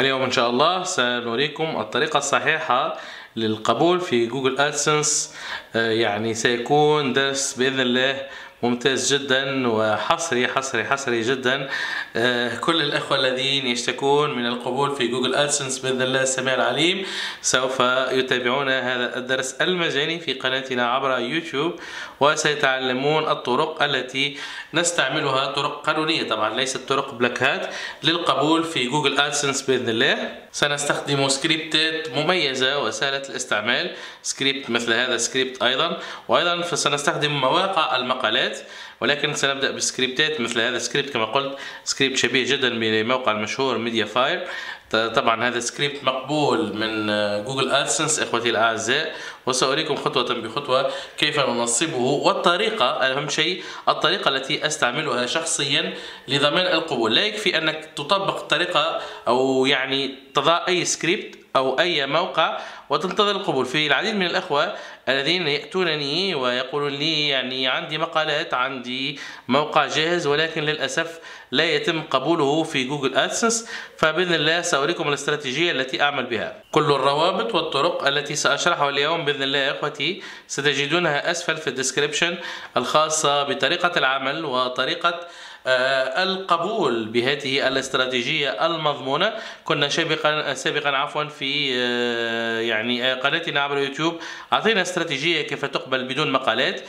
اليوم ان شاء الله سنريكم الطريقة الصحيحة للقبول في جوجل ادسنس آه، يعني سيكون درس باذن الله ممتاز جدا وحصري حصري حصري جدا آه، كل الأخوة الذين يشتكون من القبول في جوجل أدسنس بإذن الله السميع العليم سوف يتابعون هذا الدرس المجاني في قناتنا عبر يوتيوب وسيتعلمون الطرق التي نستعملها طرق قانونية طبعا ليست طرق بلاك هات للقبول في جوجل أدسنس بإذن الله سنستخدم سكريبتات مميزة وسهلة الاستعمال سكريبت مثل هذا سكريبت أيضا وأيضا فسنستخدم مواقع المقالات سكريبتات ولكن سنبدأ بسكريبتات مثل هذا السكريبت كما قلت سكريبت شبيه جدا بموقع المشهور ميديا فاير طبعا هذا السكريبت مقبول من آه، جوجل ادسنس اخوتي الاعزاء وساريكم خطوه بخطوه كيف ننصبه والطريقه اهم شيء الطريقه التي استعملها شخصيا لضمان القبول لا يكفي انك تطبق الطريقه او يعني تضع اي سكريبت أو أي موقع وتنتظر القبول في العديد من الأخوة الذين يأتونني ويقولون لي يعني عندي مقالات عندي موقع جاهز ولكن للأسف لا يتم قبوله في جوجل أدسنس فبإذن الله سأريكم الاستراتيجية التي أعمل بها كل الروابط والطرق التي سأشرحها اليوم بإذن الله يا إخوتي ستجدونها أسفل في الديسكريبشن الخاصة بطريقة العمل وطريقة آه، القبول بهذه الاستراتيجية المضمونة كنا سابقا سابقا عفوا في آه، يعني آه، قناتنا عبر يوتيوب أعطينا استراتيجية كيف تقبل بدون مقالات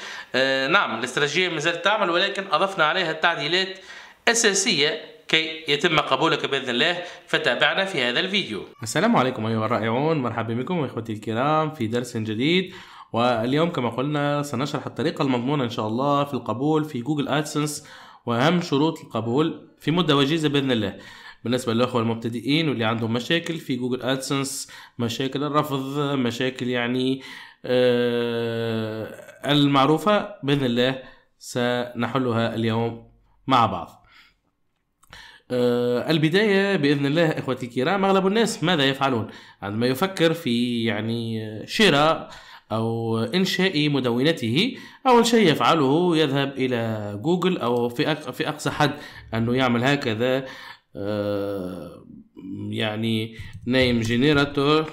نعم الاستراتيجية ما زالت تعمل ولكن أضفنا عليها تعديلات أساسية كي يتم قبولك باذن الله فتابعنا في هذا الفيديو. السلام عليكم ايها الرائعون، مرحبا بكم اخوتي الكرام في درس جديد واليوم كما قلنا سنشرح الطريقه المضمونه ان شاء الله في القبول في جوجل ادسنس واهم شروط القبول في مده وجيزه باذن الله بالنسبه للاخوه المبتدئين واللي عندهم مشاكل في جوجل ادسنس مشاكل الرفض مشاكل يعني آه المعروفه باذن الله سنحلها اليوم مع بعض آه البداية بإذن الله إخوتي الكرام أغلب الناس ماذا يفعلون عندما يفكر في يعني آه، شراء أو إنشاء مدونته أول شيء يفعله يذهب إلى جوجل أو في في أقصى حد أنه يعمل هكذا آه، يعني نيم جنيراتور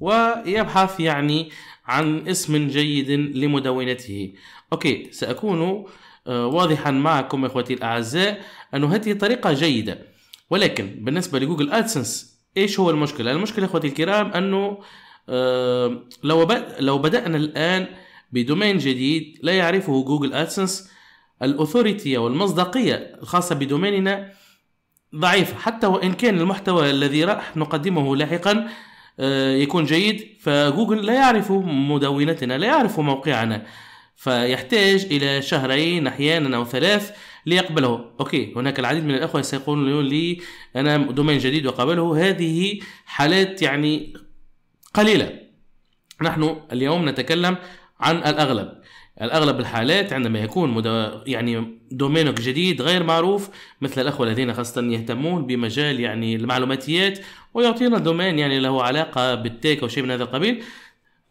ويبحث يعني عن اسم جيد لمدونته أوكي سأكون آه، واضحا معكم إخوتي الأعزاء أن هذه طريقة جيدة ولكن بالنسبة لجوجل أدسنس إيش هو المشكلة؟ المشكلة إخوتي الكرام أنه لو لو بدأنا الآن بدومين جديد لا يعرفه جوجل ادسنس الاثوريتي او المصداقيه الخاصه بدوميننا ضعيفه حتى وان كان المحتوى الذي راح نقدمه لاحقا آه، يكون جيد فجوجل لا يعرف مدونتنا لا يعرف موقعنا فيحتاج الى شهرين احيانا او ثلاث ليقبله اوكي هناك العديد من الاخوه سيقولون لي انا دومين جديد وقبله هذه حالات يعني قليلا نحن اليوم نتكلم عن الأغلب الأغلب الحالات عندما يكون يعني دومينك جديد غير معروف مثل الأخوة الذين خاصة يهتمون بمجال يعني المعلوماتيات ويعطينا دومين يعني له علاقة بالتيك أو شيء من هذا القبيل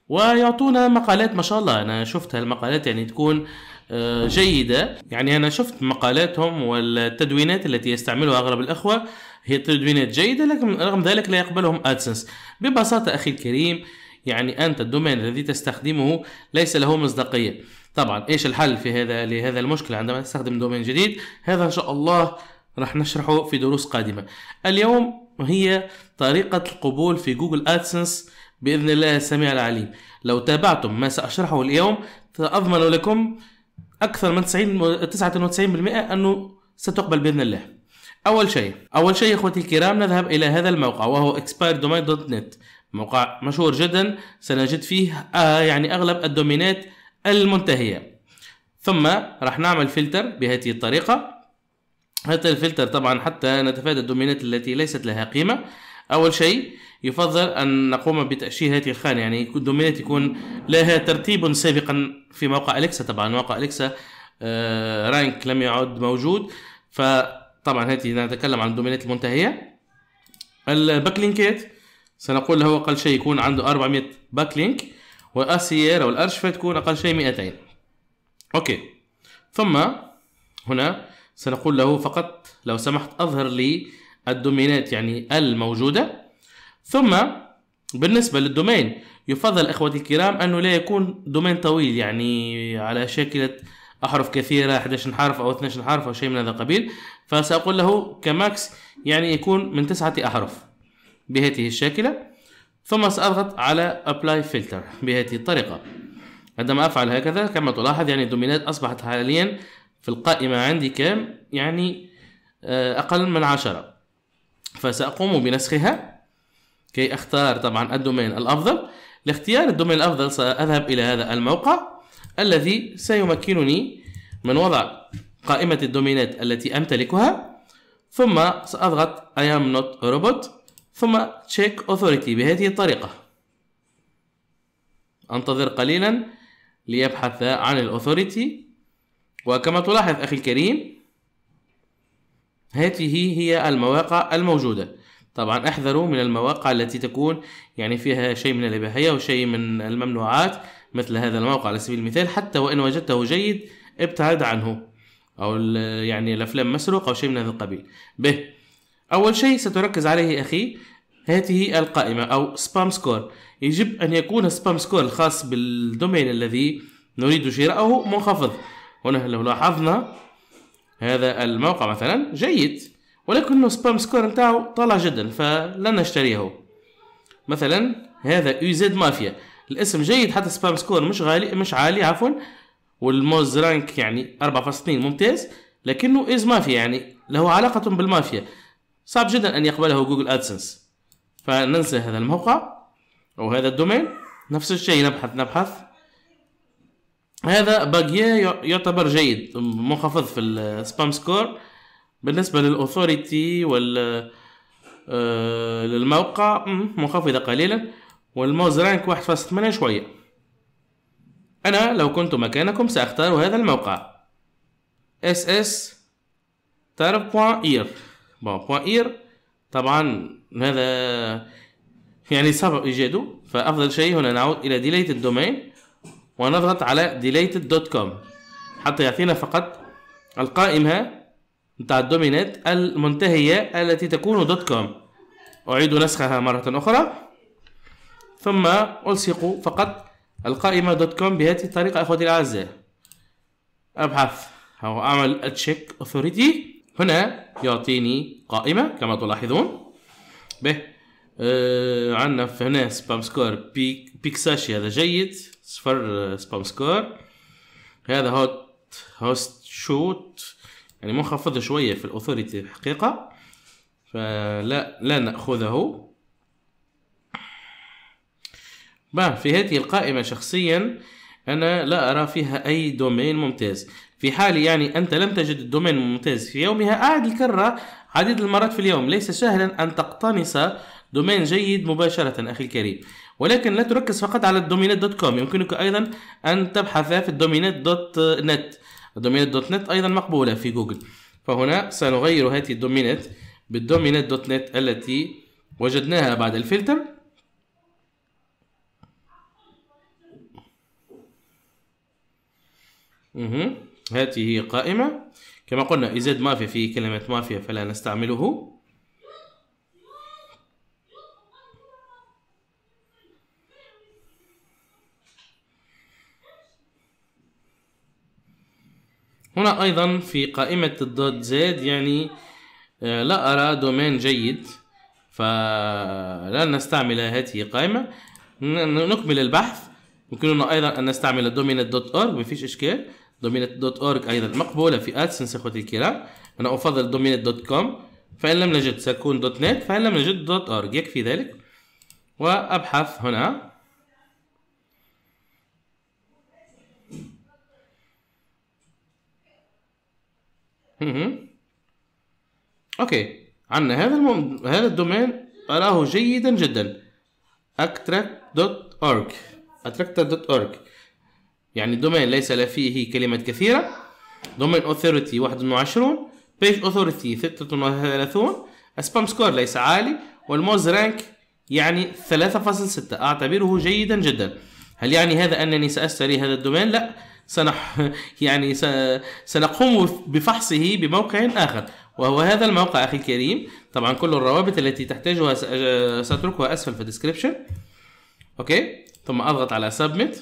ويعطونا مقالات ما شاء الله أنا شفت هالمقالات يعني تكون آه، جيدة يعني أنا شفت مقالاتهم والتدوينات التي يستعملها أغلب الأخوة هي تدوينات جيدة لكن رغم ذلك لا يقبلهم ادسنس ببساطة اخي الكريم يعني انت الدومين الذي تستخدمه ليس له مصداقية طبعا ايش الحل في هذا لهذا المشكلة عندما تستخدم دومين جديد هذا ان شاء الله راح نشرحه في دروس قادمة اليوم هي طريقة القبول في جوجل ادسنس باذن الله السميع العليم لو تابعتم ما ساشرحه اليوم سأضمن لكم اكثر من 90 99% انه ستقبل باذن الله أول شيء أول شيء إخوتي الكرام نذهب إلى هذا الموقع وهو expireddomain.net موقع مشهور جدا سنجد فيه آه يعني أغلب الدومينات المنتهية ثم راح نعمل فلتر بهذه الطريقة هذا الفلتر طبعا حتى نتفادى الدومينات التي ليست لها قيمة أول شيء يفضل أن نقوم بتأشير هذه الخانة يعني الدومينات يكون لها ترتيب سابقا في موقع أليكسا طبعا موقع أليكسا آه رانك لم يعد موجود ف طبعا هاتي نتكلم عن الدومينات المنتهيه الباك لينكات سنقول هو اقل شيء يكون عنده 400 باك لينك او والارشفه تكون اقل شيء 200 اوكي ثم هنا سنقول له فقط لو سمحت اظهر لي الدومينات يعني الموجوده ثم بالنسبه للدومين يفضل اخوتي الكرام انه لا يكون دومين طويل يعني على شكل أحرف كثيرة 11 حرف أو 12 حرف أو شيء من هذا القبيل فسأقول له كماكس يعني يكون من تسعة أحرف بهذه الشاكلة ثم سأضغط على ابلاي فلتر بهذه الطريقة عندما أفعل هكذا كما تلاحظ يعني الدومينات أصبحت حاليا في القائمة عندي كام يعني آه، أقل من عشرة فسأقوم بنسخها كي أختار طبعا الدومين الأفضل لاختيار الدومين الأفضل سأذهب إلى هذا الموقع الذي سيمكنني من وضع قائمة الدومينات التي أمتلكها ثم سأضغط I am not a robot ثم check authority بهذه الطريقة أنتظر قليلا ليبحث عن الأوثوريتي وكما تلاحظ أخي الكريم هذه هي المواقع الموجودة طبعا احذروا من المواقع التي تكون يعني فيها شيء من الإباحية وشيء من الممنوعات مثل هذا الموقع على سبيل المثال حتى وإن وجدته جيد ابتعد عنه أو يعني الأفلام مسروق أو شيء من هذا القبيل ب أول شيء ستركز عليه أخي هذه القائمة أو سبام سكور يجب أن يكون سبام سكور الخاص بالدومين الذي نريد شراءه منخفض هنا لو لاحظنا هذا الموقع مثلا جيد ولكنه سبام سكور نتاعو طالع جدا فلن نشتريه مثلا هذا يو زد مافيا الاسم جيد حتى سبام سكور مش غالي مش عالي عفوا والموز رانك يعني 4.2 ممتاز لكنه از مافيا يعني له علاقة بالمافيا صعب جدا أن يقبله جوجل أدسنس فننسى هذا الموقع أو هذا الدومين نفس الشيء نبحث نبحث هذا باجي يعتبر جيد منخفض في السبام سكور بالنسبة للاثوريتي وال آه، للموقع منخفضة قليلا والموز رانك 1.8 شوية أنا لو كنت مكانكم سأختار هذا الموقع SS tarp.ir .ir طبعا هذا يعني سبب إيجاده فأفضل شيء هنا نعود إلى deleted domain ونضغط على دوت كوم حتى يعطينا فقط القائمة بتاع الدومينات المنتهية التي تكون دوت كوم أعيد نسخها مرة أخرى ثم ألصق فقط القائمة دوت كوم بهذه الطريقة أخوتي الأعزاء أبحث أو أعمل تشيك أوثوريتي هنا يعطيني قائمة كما تلاحظون به آه عندنا هنا سبام سكور بيكساشي هذا جيد صفر سبام آه، سكور هذا هوت هوست شوت يعني منخفض شوية في الأوثوريتي الحقيقة فلا لا نأخذه ما في هذه القائمة شخصيا أنا لا أرى فيها أي دومين ممتاز في حال يعني أنت لم تجد الدومين ممتاز في يومها أعد الكرة عديد المرات في اليوم ليس سهلا أن تقتنص دومين جيد مباشرة أخي الكريم ولكن لا تركز فقط على الدومينات دوت كوم يمكنك أيضا أن تبحث في الدومينات دوت نت الدومينات دوت نت أيضا مقبولة في جوجل فهنا سنغير هذه الدومينات بالدومينات دوت نت التي وجدناها بعد الفلتر اها هذه قائمة كما قلنا إزاد مافيا فيه كلمة مافيا فلا نستعمله هنا أيضا في قائمة الدوت زد يعني آه، لا أرى دومين جيد فلا نستعمل هذه القائمة نكمل البحث يمكننا أيضا أن نستعمل دومين دوت أورغ مفيش إشكال دومينت دوت أورج أيضا مقبولة في أدسنس إخوتي الكرام أنا أفضل دومينت دوت كوم فإن لم نجد سأكون دوت نت فإن لم نجد دوت أورج يكفي ذلك وأبحث هنا اوكي عندنا هذا المم... هذا الدومين اراه جيدا جدا دوت دوت اورج يعني دومين ليس لا فيه كلمات كثيرة دومين اوثوريتي واحد بيج اوثوريتي ستة وثلاثون سبام سكور ليس عالي والموز رانك يعني 3.6 اعتبره جيدا جدا هل يعني هذا انني ساشتري هذا الدومين لا سنح يعني سنقوم بفحصه بموقع اخر وهو هذا الموقع اخي الكريم طبعا كل الروابط التي تحتاجها آه، ساتركها اسفل في الديسكربشن اوكي ثم اضغط على سبميت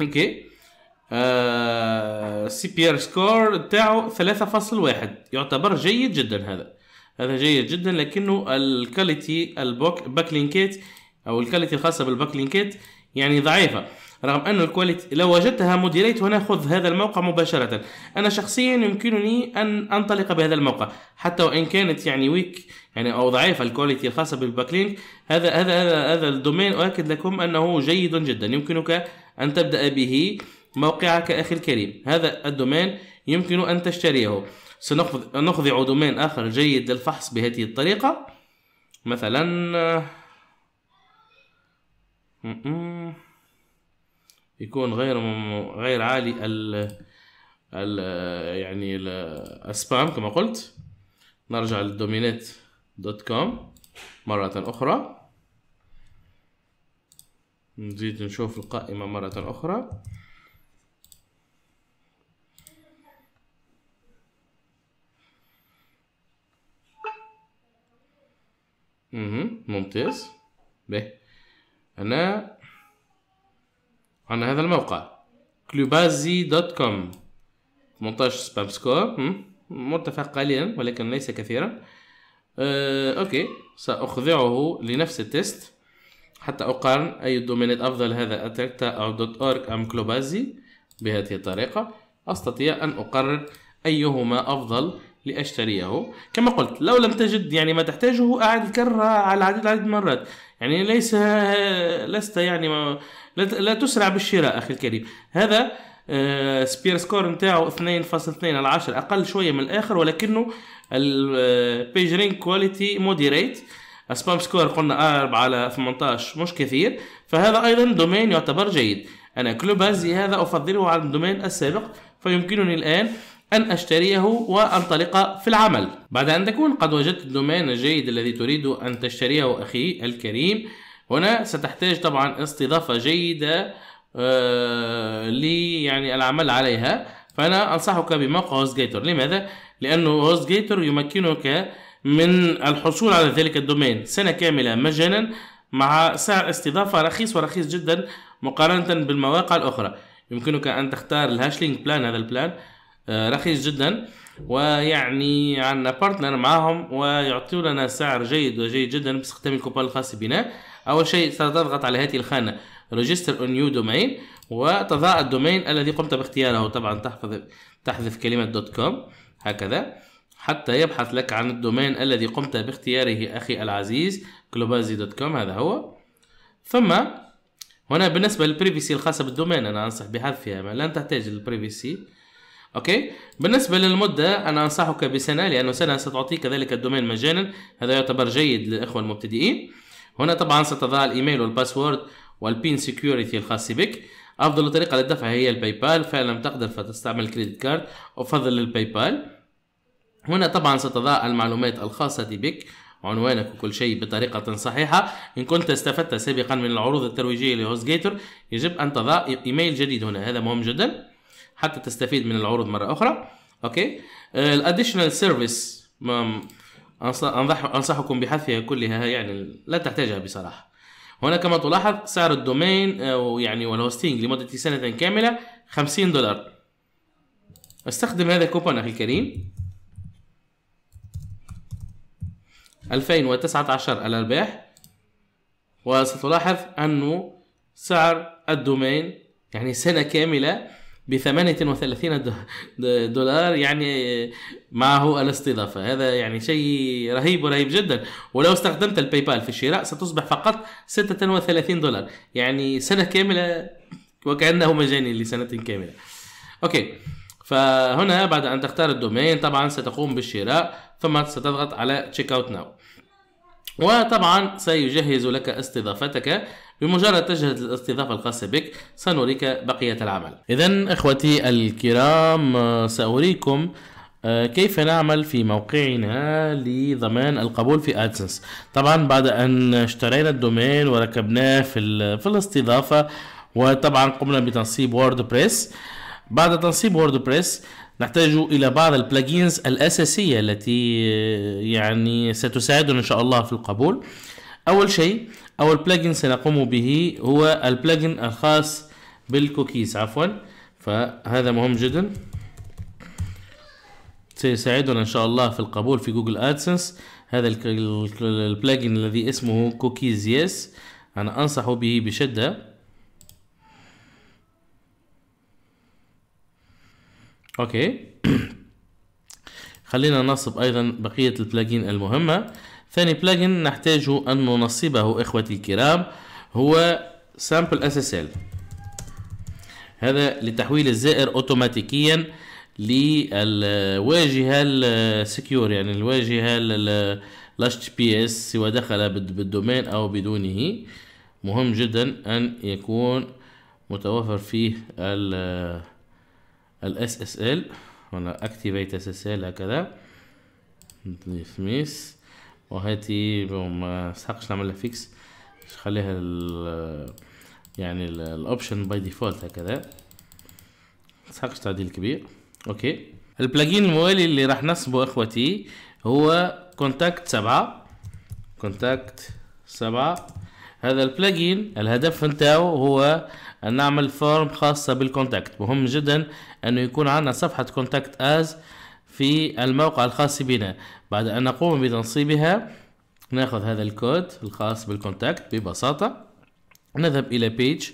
اوكي آه، سي بي ار سكور تاعه 3.1 يعتبر جيد جدا هذا هذا جيد جدا لكنه الكاليتي البوك باكلينكات او الكاليتي الخاصه بالباكلينكات يعني ضعيفه رغم ان الكواليتي لو وجدتها موديليت هنا خذ هذا الموقع مباشره انا شخصيا يمكنني ان انطلق بهذا الموقع حتى وان كانت يعني ويك يعني او ضعيفه الكواليتي الخاصه بالباكلينك هذا هذا هذا, هذا الدومين اؤكد لكم انه جيد جدا يمكنك أن تبدأ به موقعك أخي الكريم هذا الدومين يمكن أن تشتريه سنخضع دومين آخر جيد للفحص بهذه الطريقة مثلا يكون غير غير عالي ال ال يعني ال السبام كما قلت نرجع للدومينات دوت كوم مرة أخرى نزيد نشوف القائمة مرة أخرى ممتاز به أنا عندنا هذا الموقع كلوبازي دوت كوم 18 سبام سكور مرتفع قليلا ولكن ليس كثيرا أه، اوكي ساخضعه لنفس التست حتى أقارن أي دومينات أفضل هذا أتركتا أو دوت أورك أم كلوبازي بهذه الطريقة أستطيع أن أقرر أيهما أفضل لأشتريه كما قلت لو لم تجد يعني ما تحتاجه أعد الكرة على عدد عدد مرات المرات يعني ليس لست يعني ما لا تسرع بالشراء أخي الكريم هذا آه، سبير سكور نتاعه 2.2 على 10 أقل شوية من الآخر ولكنه البيج رينج كواليتي موديريت سبام سكور قلنا 4 على 18 مش كثير فهذا ايضا دومين يعتبر جيد انا كلوبازي هذا افضله على الدومين السابق فيمكنني الان أن أشتريه وأنطلق في العمل بعد أن تكون قد وجدت الدومين الجيد الذي تريد أن تشتريه أخي الكريم هنا ستحتاج طبعا استضافة جيدة آه، لي يعني العمل عليها فأنا أنصحك بموقع هوستجيتر لماذا؟ لأنه هوستجيتر يمكنك من الحصول على ذلك الدومين سنة كاملة مجانا مع سعر استضافة رخيص ورخيص جدا مقارنة بالمواقع الأخرى يمكنك أن تختار الهاشلينج بلان هذا البلان آه، رخيص جدا ويعني عندنا بارتنر معاهم ويعطوننا سعر جيد وجيد جدا باستخدام الكوبون الخاص بنا أول شيء ستضغط على هذه الخانة register a new domain وتضع الدومين الذي قمت باختياره طبعا تحفظ تحذف كلمة دوت كوم هكذا حتى يبحث لك عن الدومين الذي قمت باختياره أخي العزيز كلوبازي دوت كوم هذا هو ثم هنا بالنسبة للبريفيسي الخاصة بالدومين أنا أنصح بحذفها ما لن تحتاج للبريفيسي اوكي بالنسبه للمده انا انصحك بسنه لانه سنه ستعطيك ذلك الدومين مجانا هذا يعتبر جيد للاخوه المبتدئين هنا طبعا ستضع الايميل والباسورد والبين سكيورتي الخاص بك افضل طريقه للدفع هي الباي بال فان لم تقدر فتستعمل كريدت كارد افضل الباي بال هنا طبعا ستضع المعلومات الخاصة بك عنوانك وكل شيء بطريقة صحيحة إن كنت استفدت سابقا من العروض الترويجية لهوزجيتور يجب أن تضع إيميل جديد هنا هذا مهم جدا حتى تستفيد من العروض مرة أخرى أوكي الأديشنال آه، سيرفيس أنصحكم بحذفها كلها يعني لا تحتاجها بصراحة هنا كما تلاحظ سعر الدومين أو آه، يعني والهوستينج لمدة سنة كاملة 50 دولار استخدم هذا كوبون أخي الكريم 2019 الأرباح وستلاحظ أنه سعر الدومين يعني سنة كاملة ب 38 دولار يعني معه الاستضافه هذا يعني شيء رهيب ورهيب جدا ولو استخدمت الباي بال في الشراء ستصبح فقط 36 دولار يعني سنه كامله وكانه مجاني لسنه كامله اوكي فهنا بعد أن تختار الدومين طبعا ستقوم بالشراء ثم ستضغط على تشيك اوت ناو وطبعا سيجهز لك استضافتك بمجرد تجهز الاستضافة الخاصة بك سنريك بقية العمل إذا إخوتي الكرام سأريكم آه، كيف نعمل في موقعنا لضمان القبول في ادسنس طبعا بعد ان اشترينا الدومين وركبناه في في الاستضافه وطبعا قمنا بتنصيب ووردبريس بعد تنصيب ووردبريس نحتاج الى بعض البلاجينز الاساسيه التي يعني ستساعدنا ان شاء الله في القبول اول شيء اول بلاجين سنقوم به هو البلاجين الخاص بالكوكيز عفوا فهذا مهم جدا سيساعدنا ان شاء الله في القبول في جوجل ادسنس هذا البلاجين الذي اسمه كوكيز يس انا انصح به بشده اوكي خلينا نصب ايضا بقية البلاجين المهمة ثاني بلاجين نحتاج ان ننصبه اخوتي الكرام هو سامبل اس اس ال هذا لتحويل الزائر اوتوماتيكيا للواجهة السكيور يعني الواجهة بي اس سواء دخل بالدومين او بدونه مهم جدا ان يكون متوفر فيه ال الاس اس ال وانا اكتيفيت اس اس ال هكذا سميث وهاتي ما استحقش نعملها فيكس خليها ال يعني الاوبشن باي ديفولت هكذا مستحقش تعديل كبير اوكي البلاجين الموالي اللي راح نصبه اخوتي هو كونتاكت سبعة كونتاكت سبعة هذا البلاجين الهدف نتاعو هو أن نعمل فورم خاصة بالكونتاكت مهم جدا أنه يكون عندنا صفحة كونتاكت أز في الموقع الخاص بنا بعد أن نقوم بتنصيبها ناخذ هذا الكود الخاص بالكونتاكت ببساطة نذهب إلى page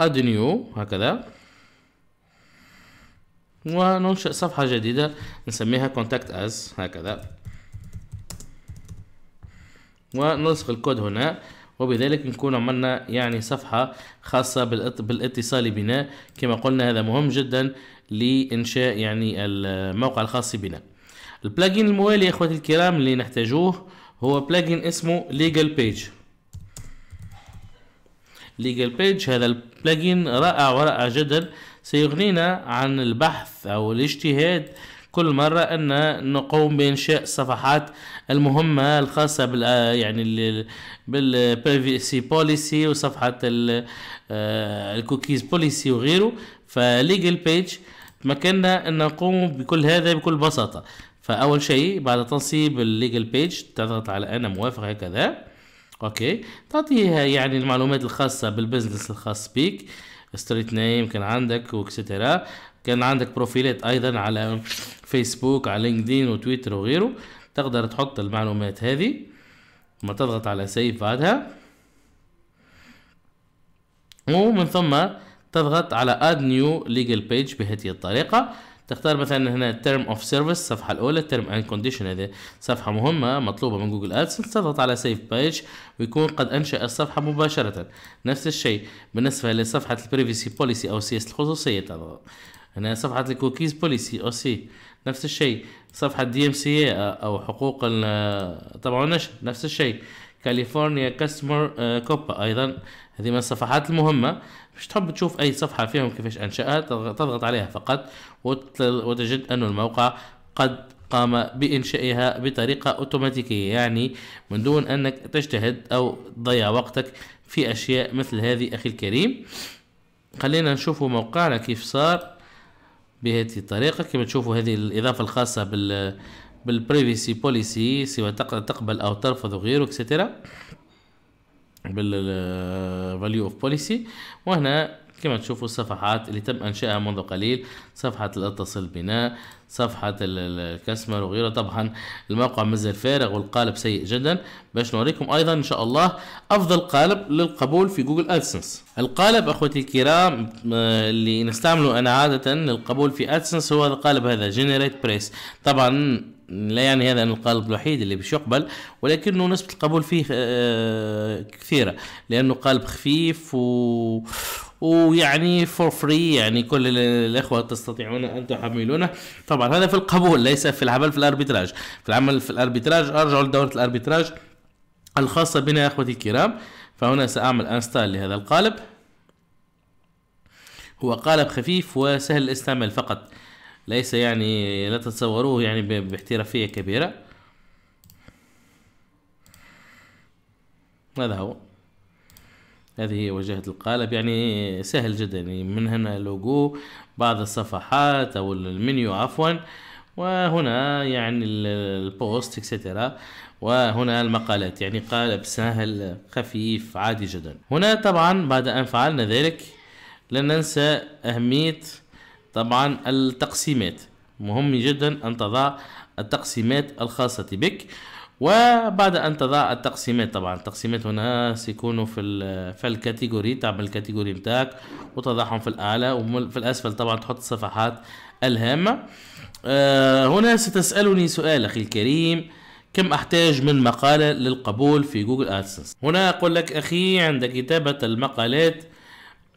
اد نيو هكذا وننشئ صفحة جديدة نسميها contact as هكذا ونلصق الكود هنا وبذلك نكون عملنا يعني صفحة خاصة بالاتصال بنا كما قلنا هذا مهم جدا لإنشاء يعني الموقع الخاص بنا البلاجين الموالي يا اخواتي الكرام اللي نحتاجوه هو بلاجين اسمه ليجل بيج ليجل بيج هذا البلاجين رائع ورائع جدا سيغنينا عن البحث او الاجتهاد كل مرة أن نقوم بإنشاء الصفحات المهمة الخاصة بال آه، يعني بالبي سي بوليسي وصفحة الكوكيز بوليسي آه، وغيره فليجل بيج تمكنا أن نقوم بكل هذا بكل بساطة فأول شيء بعد تنصيب الليجل بيج تضغط على أنا موافق هكذا اوكي تعطيها يعني المعلومات الخاصه بالبزنس الخاص بيك ستريت نيم كان عندك واكسترا كان عندك بروفيلات ايضا على فيسبوك على لينكدين وتويتر وغيره تقدر تحط المعلومات هذه ما تضغط على سيف بعدها ومن ثم تضغط على اد نيو ليجل بيج بهذه الطريقه تختار مثلا هنا تيرم اوف سيرفيس الصفحه الاولى تيرم اند كونديشن هذه صفحه مهمه مطلوبه من جوجل ادس تضغط على سيف بيج ويكون قد انشا الصفحه مباشره نفس الشيء بالنسبه لصفحه البريفيسي بوليسي او سياسه الخصوصيه تضغط هنا صفحة الكوكيز بوليسي او سي نفس الشيء صفحة دي ام سي او حقوق طبعا النشر نفس الشيء كاليفورنيا كاستمر كوبا ايضا هذه من الصفحات المهمه مش تحب تشوف اي صفحه فيهم كيفاش انشأت تضغط عليها فقط وتجد ان الموقع قد قام بإنشائها بطريقة أوتوماتيكية يعني من دون أنك تجتهد أو تضيع وقتك في أشياء مثل هذه أخي الكريم خلينا نشوف موقعنا كيف صار بهذه الطريقة كما تشوفوا هذه الإضافة الخاصة بال بالبريفيسي بوليسي سواء تقبل أو ترفض غيره اكسترا بالفاليو اوف بوليسي وهنا كما تشوفوا الصفحات اللي تم انشائها منذ قليل صفحة الاتصل بنا صفحة الكاستمر وغيره طبعا الموقع مازال فارغ والقالب سيء جدا باش نوريكم ايضا ان شاء الله افضل قالب للقبول في جوجل ادسنس القالب اخوتي الكرام آه، اللي نستعمله انا عادة للقبول في ادسنس هو القالب هذا جنريت بريس طبعا لا يعني هذا ان القالب الوحيد اللي باش يقبل ولكنه نسبة القبول فيه آه، كثيرة لانه قالب خفيف و ويعني فور فري يعني كل الاخوه تستطيعون ان تحملونه طبعا هذا في القبول ليس في العمل في الاربيتراج في العمل في الاربيتراج ارجعوا لدوره الاربيتراج الخاصه بنا يا اخوتي الكرام فهنا ساعمل انستال لهذا القالب هو قالب خفيف وسهل الاستعمال فقط ليس يعني لا تتصوروه يعني باحترافيه كبيره هذا هو هذه هي واجهة القالب يعني سهل جدا يعني من هنا لوجو بعض الصفحات او المنيو عفوا وهنا يعني البوست اكسترا وهنا المقالات يعني قالب سهل خفيف عادي جدا هنا طبعا بعد ان فعلنا ذلك لا ننسى اهمية طبعا التقسيمات مهم جدا ان تضع التقسيمات الخاصة بك وبعد ان تضع التقسيمات طبعا التقسيمات هنا سيكونوا في في الكاتيجوري تعمل الكاتيجوري بتاعك وتضعهم في الاعلى وفي الاسفل طبعا تحط الصفحات الهامه آه هنا ستسالني سؤال اخي الكريم كم احتاج من مقاله للقبول في جوجل ادسنس هنا اقول لك اخي عند كتابه المقالات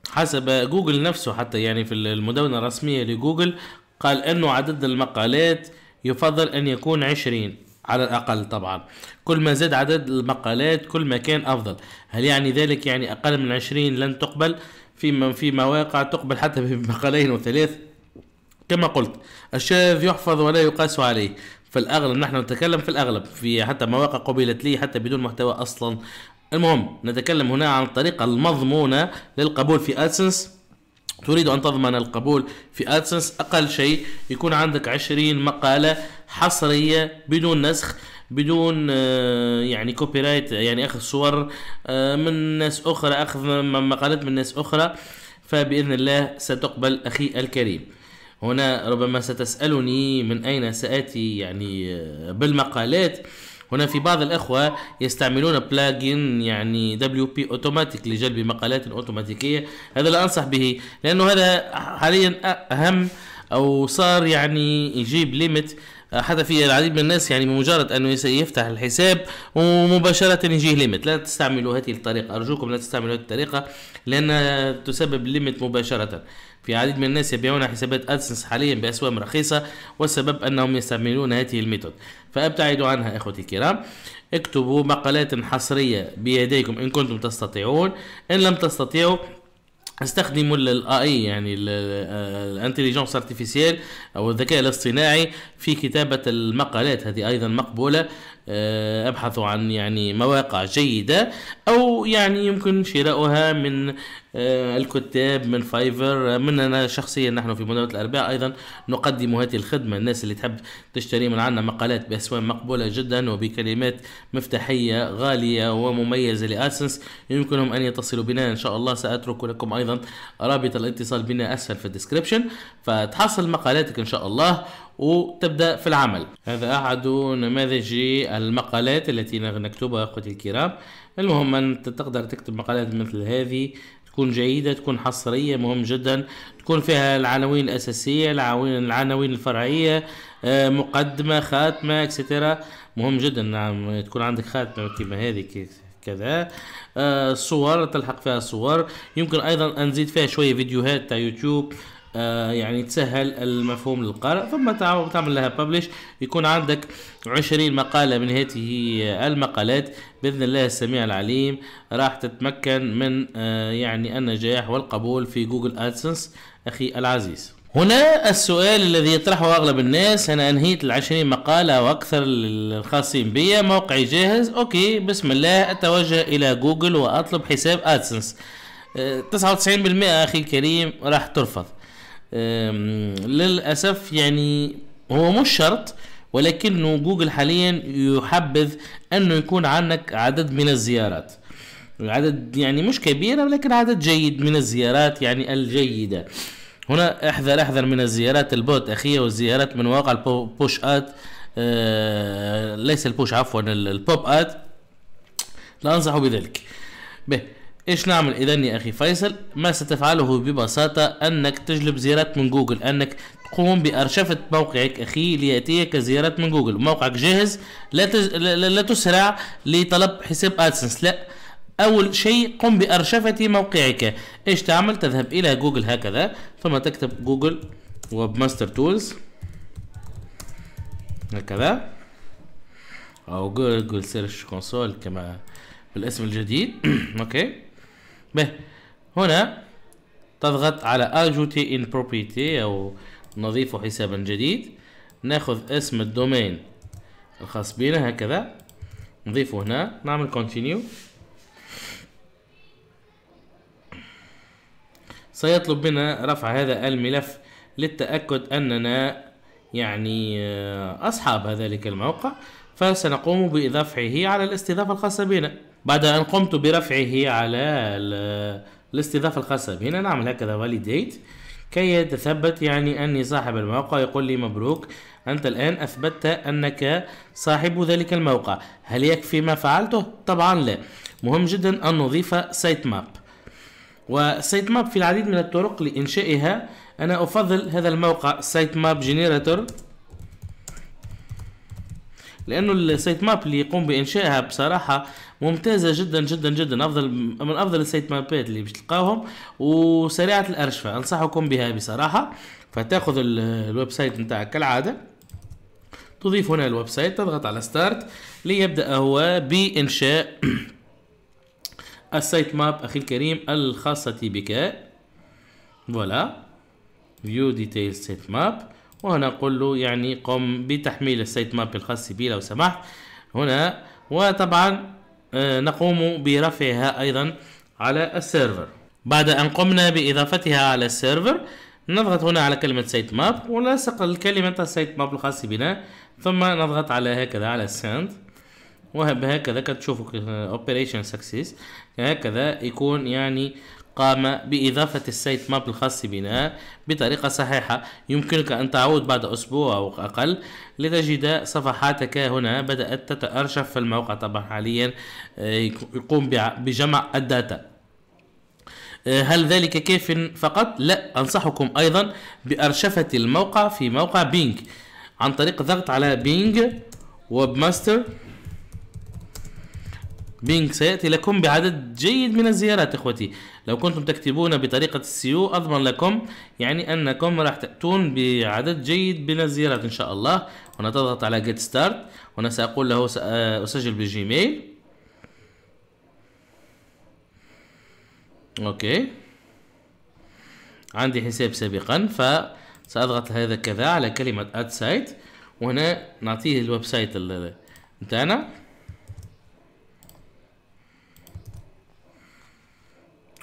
حسب جوجل نفسه حتى يعني في المدونة الرسمية لجوجل قال انه عدد المقالات يفضل ان يكون عشرين على الأقل طبعا كل ما زاد عدد المقالات كل ما كان أفضل هل يعني ذلك يعني أقل من عشرين لن تقبل في في مواقع تقبل حتى بمقالين وثلاث كما قلت الشاذ يحفظ ولا يقاس عليه في الأغلب نحن نتكلم في الأغلب في حتى مواقع قبلت لي حتى بدون محتوى أصلا المهم نتكلم هنا عن الطريقة المضمونة للقبول في أدسنس تريد أن تضمن القبول في أدسنس أقل شيء يكون عندك 20 مقالة حصريه بدون نسخ بدون آه، يعني كوبي رايت يعني اخذ صور آه، من ناس اخرى اخذ مقالات من ناس اخرى فباذن الله ستقبل اخي الكريم هنا ربما ستسالني من اين ساتي يعني آه، بالمقالات هنا في بعض الأخوة يستعملون بلاجن يعني دبليو بي أوتوماتيك لجلب مقالات أوتوماتيكية هذا لا أنصح به لأنه هذا حاليا أهم أو صار يعني يجيب ليميت حتى في العديد من الناس يعني بمجرد انه يفتح الحساب ومباشره يجيه ليميت لا تستعملوا هذه الطريقه ارجوكم لا تستعملوا هذه الطريقه لان تسبب ليميت مباشره في عديد من الناس يبيعون حسابات ادسنس حاليا باسوام رخيصه والسبب انهم يستعملون هذه الميثود فابتعدوا عنها اخوتي الكرام اكتبوا مقالات حصريه بيديكم ان كنتم تستطيعون ان لم تستطيعوا استخدموا الاي يعني الانتليجنس ارتيفيسيال او الذكاء الاصطناعي في كتابه المقالات هذه ايضا مقبوله آه، ابحثوا عن يعني مواقع جيدة او يعني يمكن شراؤها من آه، الكتاب من فايفر مننا شخصيا نحن في مدونه الأرباع أيضا نقدم هذه الخدمة الناس اللي تحب تشتري من عنا مقالات باسوان مقبولة جدا وبكلمات مفتاحية غالية ومميزة لأسنس يمكنهم أن يتصلوا بنا إن شاء الله سأترك لكم أيضا رابط الاتصال بنا أسفل في الديسكريبشن فتحصل مقالاتك إن شاء الله وتبدا في العمل هذا احد نماذج المقالات التي نكتبها اخوتي الكرام المهم ان تقدر تكتب مقالات مثل هذه تكون جيدة تكون حصرية مهم جدا تكون فيها العناوين الأساسية العناوين العناوين الفرعية آه، مقدمة خاتمة اكسترا مهم جدا نعم تكون عندك خاتمة كما هذه كذا آه، صور تلحق فيها صور يمكن أيضا أن نزيد فيها شوية فيديوهات تاع يوتيوب آه، يعني تسهل المفهوم للقارئ ثم تعمل لها ببلش يكون عندك عشرين مقالة من هذه المقالات بإذن الله السميع العليم راح تتمكن من آه، يعني النجاح والقبول في جوجل أدسنس أخي العزيز هنا السؤال الذي يطرحه أغلب الناس أنا أنهيت العشرين مقالة وأكثر الخاصين بي موقعي جاهز أوكي بسم الله أتوجه إلى جوجل وأطلب حساب أدسنس آه، 99% أخي الكريم راح ترفض للأسف يعني هو مش شرط ولكنه جوجل حاليا يحبذ انه يكون عندك عدد من الزيارات عدد يعني مش كبير ولكن عدد جيد من الزيارات يعني الجيدة هنا احذر احذر من الزيارات البوت اخية والزيارات من واقع البوش ات آه، ليس البوش عفوا البوب ات لا انصح بذلك به ايش نعمل اذا يا اخي فيصل ما ستفعله ببساطة انك تجلب زيارات من جوجل انك تقوم بارشفة موقعك اخي لياتيك زيارات من جوجل موقعك جاهز لا, تز... لا, لا تسرع لطلب حساب ادسنس لا اول شيء قم بارشفة موقعك ايش تعمل تذهب الى جوجل هكذا ثم تكتب جوجل ويب ماستر تولز هكذا او جوجل سيرش كونسول كما بالاسم الجديد اوكي به هنا تضغط على اجوتي ان بروبيتي او نضيف حسابا جديد ناخذ اسم الدومين الخاص بنا هكذا نضيفه هنا نعمل كونتينيو سيطلب بنا رفع هذا الملف للتأكد أننا يعني آه، أصحاب ذلك الموقع فسنقوم بإضافته على الاستضافة الخاصة بنا بعد أن قمت برفعه على الاستضافة الخاصة هنا نعمل هكذا فاليديت كي يتثبت يعني أني صاحب الموقع يقول لي مبروك أنت الآن أثبتت أنك صاحب ذلك الموقع هل يكفي ما فعلته؟ طبعا لا مهم جدا أن نضيف سايت ماب وسايت ماب في العديد من الطرق لإنشائها أنا أفضل هذا الموقع سايت ماب جنيراتور لأنه السايت ماب اللي يقوم بإنشائها بصراحة ممتازه جدا جدا جدا افضل من افضل السيت مابات اللي باش تلقاوهم وسريعه الارشفه انصحكم بها بصراحه فتاخذ الويب سايت نتاعك كالعاده تضيف هنا الويب سايت تضغط على ستارت ليبدأ هو بإنشاء السايت ماب أخي الكريم الخاصة بك فوالا فيو ديتيل سايت ماب وهنا قل له يعني قم بتحميل السايت ماب الخاص بي لو سمحت هنا وطبعا آه، نقوم برفعها أيضا على السيرفر بعد أن قمنا بإضافتها على السيرفر نضغط هنا على كلمة سايت ماب ونلصق الكلمة سايت ماب الخاص بنا ثم نضغط على هكذا على سند وهكذا كتشوفوا اوبريشن آه، سكسيس هكذا يكون يعني قام بإضافة السيت ماب الخاص بنا بطريقة صحيحة يمكنك أن تعود بعد أسبوع أو أقل لتجد صفحاتك هنا بدأت تتأرشف في الموقع طبعا حاليا آه، يقوم بجمع الداتا آه، هل ذلك كيف فقط؟ لا أنصحكم أيضا بأرشفة الموقع في موقع بينج عن طريق الضغط على بينج ويب ماستر بينج سيأتي لكم بعدد جيد من الزيارات إخوتي لو كنتم تكتبون بطريقة السيو أضمن لكم يعني أنكم راح تأتون بعدد جيد من الزيارات إن شاء الله هنا تضغط على get start وأنا سأقول له سأسجل آه، بالجيميل أوكي عندي حساب سابقا فسأضغط هذا كذا على كلمة add site وهنا نعطيه الويب سايت نتاعنا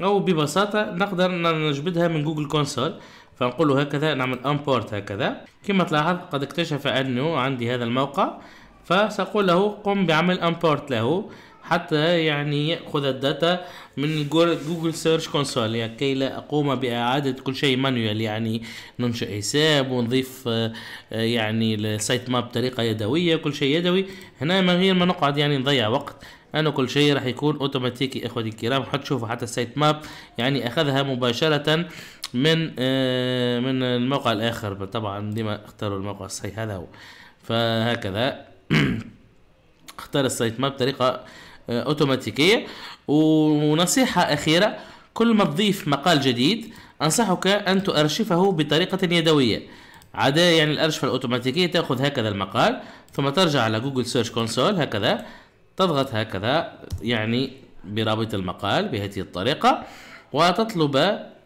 او ببساطه نقدر نجبدها من جوجل كونسول فنقول له هكذا نعمل امبورت هكذا كما تلاحظ قد اكتشف انه عندي هذا الموقع فسأقول له قم بعمل امبورت له حتى يعني يأخذ الداتا من جوجل سيرش كونسول يعني كي لا أقوم بإعادة كل شيء مانويال يعني ننشئ حساب ونضيف آه، آه، يعني السايت ماب بطريقة يدوية كل شيء يدوي هنا من غير ما نقعد يعني نضيع وقت انه كل شيء راح يكون اوتوماتيكي اخوتي الكرام حتشوفوا حتى السايت ماب يعني اخذها مباشره من آه، من الموقع الاخر طبعا ديما اختاروا الموقع الصحيح هذا هو فهكذا اختار السايت ماب بطريقه اوتوماتيكيه ونصيحه اخيره كل ما تضيف مقال جديد انصحك ان تؤرشفه بطريقه يدويه عدا يعني الارشفه الاوتوماتيكيه تاخذ هكذا المقال ثم ترجع على جوجل سيرش كونسول هكذا تضغط هكذا يعني برابط المقال بهذه الطريقة وتطلب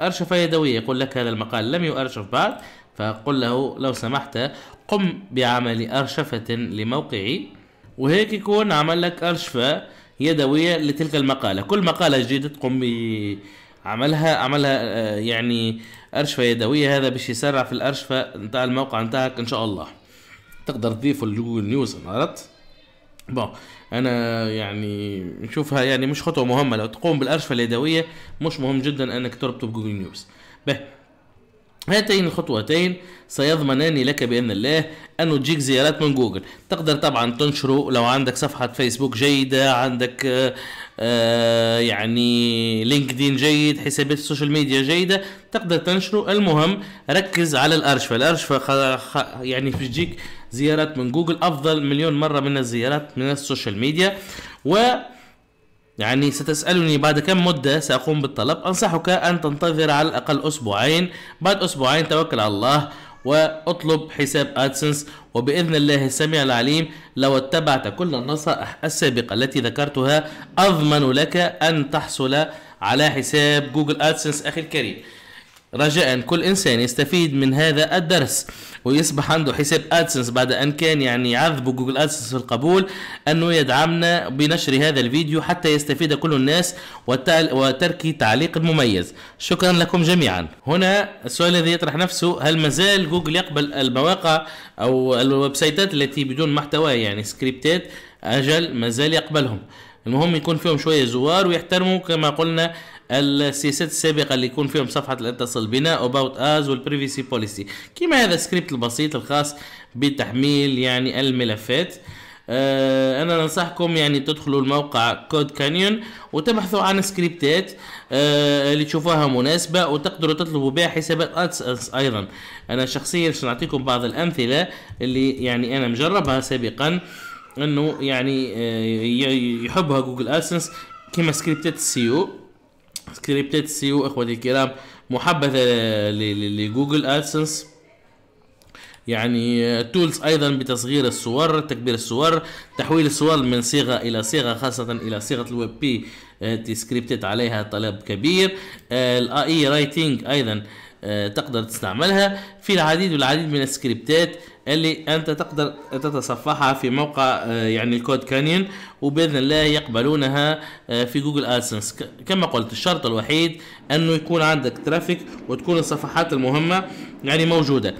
أرشفة يدوية يقول لك هذا المقال لم يؤرشف بعد فقل له لو سمحت قم بعمل أرشفة لموقعي وهيك يكون عمل لك أرشفة يدوية لتلك المقالة كل مقالة جديدة تقوم بعملها عملها آه، يعني أرشفة يدوية هذا باش يسرع في الأرشفة نتاع الموقع نتاعك إن شاء الله تقدر تضيفه لجوجل نيوز عرفت بون انا يعني نشوفها يعني مش خطوه مهمه لو تقوم بالارشفه اليدويه مش مهم جدا انك تربطه بجوجل نيوز به هاتين الخطوتين سيضمنان لك بإذن الله أن تجيك زيارات من جوجل تقدر طبعا تنشره لو عندك صفحة فيسبوك جيدة عندك آآ آه، آه، يعني لينكدين جيد حسابات السوشيال ميديا جيدة تقدر تنشره المهم ركز على الأرشفة الأرشفة يعني تجيك زيارات من جوجل افضل مليون مره من الزيارات من السوشيال ميديا و يعني ستسألني بعد كم مدة سأقوم بالطلب أنصحك أن تنتظر على الأقل أسبوعين بعد أسبوعين توكل على الله واطلب حساب ادسنس وباذن الله السميع العليم لو اتبعت كل النصائح السابقه التي ذكرتها اضمن لك ان تحصل على حساب جوجل ادسنس اخي الكريم رجاء كل انسان يستفيد من هذا الدرس ويصبح عنده حساب ادسنس بعد ان كان يعني يعذب جوجل ادسنس في القبول انه يدعمنا بنشر هذا الفيديو حتى يستفيد كل الناس وترك تعليق مميز شكرا لكم جميعا هنا السؤال الذي يطرح نفسه هل مازال جوجل يقبل المواقع او الويب سايتات التي بدون محتوى يعني سكريبتات اجل مازال يقبلهم المهم يكون فيهم شويه زوار ويحترموا كما قلنا السياسات السابقه اللي يكون فيهم صفحه الاتصل بنا اباوت از والبريفيسي بوليسي كما هذا السكريبت البسيط الخاص بتحميل يعني الملفات آه، انا ننصحكم يعني تدخلوا الموقع كود كانيون وتبحثوا عن سكريبتات آه، اللي تشوفوها مناسبه وتقدروا تطلبوا بها حسابات ادسنس ايضا انا شخصيا سنعطيكم نعطيكم بعض الامثله اللي يعني انا مجربها سابقا انه يعني آه، يحبها جوجل ادسنس كما سكريبتات السيو سكريبتد سي او اخوتي الكرام محبذه لجوجل ادسنس يعني تولز آه، ايضا بتصغير الصور تكبير الصور تحويل الصور من صيغه الى صيغه خاصه الى صيغه الويب بي آه، تسكريبتات عليها طلب كبير آه، الاي رايتنج ايضا تقدر تستعملها في العديد والعديد من السكريبتات اللي انت تقدر تتصفحها في موقع آه، يعني الكود كانيون وباذن الله يقبلونها آه، في جوجل ادسنس كما قلت الشرط الوحيد انه يكون عندك ترافيك وتكون الصفحات المهمه يعني موجوده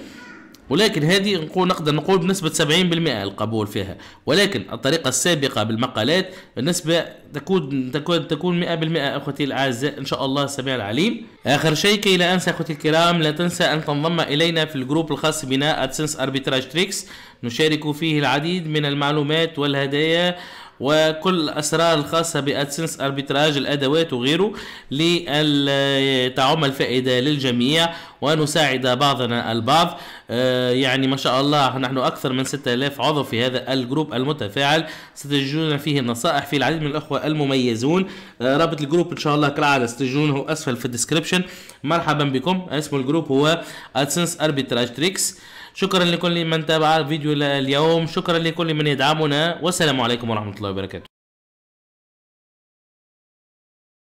ولكن هذه نقول نقدر نقول بنسبة 70% القبول فيها ولكن الطريقة السابقة بالمقالات النسبة تكون تكون تكون 100% أخوتي الأعزاء إن شاء الله السميع العليم آخر شيء كي لا أنسى أخوتي الكرام لا تنسى أن تنضم إلينا في الجروب الخاص بنا أدسنس أربيتراج تريكس نشارك فيه العديد من المعلومات والهدايا وكل الاسرار الخاصه بادسنس اربيتراج الادوات وغيره لتعم الفائده للجميع ونساعد بعضنا البعض آه، يعني ما شاء الله نحن اكثر من 6000 عضو في هذا الجروب المتفاعل ستجدون فيه النصائح في العديد من الاخوه المميزون آه، رابط الجروب ان شاء الله كالعاده ستجدونه اسفل في الديسكربشن مرحبا بكم اسم الجروب هو ادسنس اربيتراج تريكس شكرا لكل من تابع فيديو اليوم شكرا لكل من يدعمنا والسلام عليكم ورحمه الله وبركاته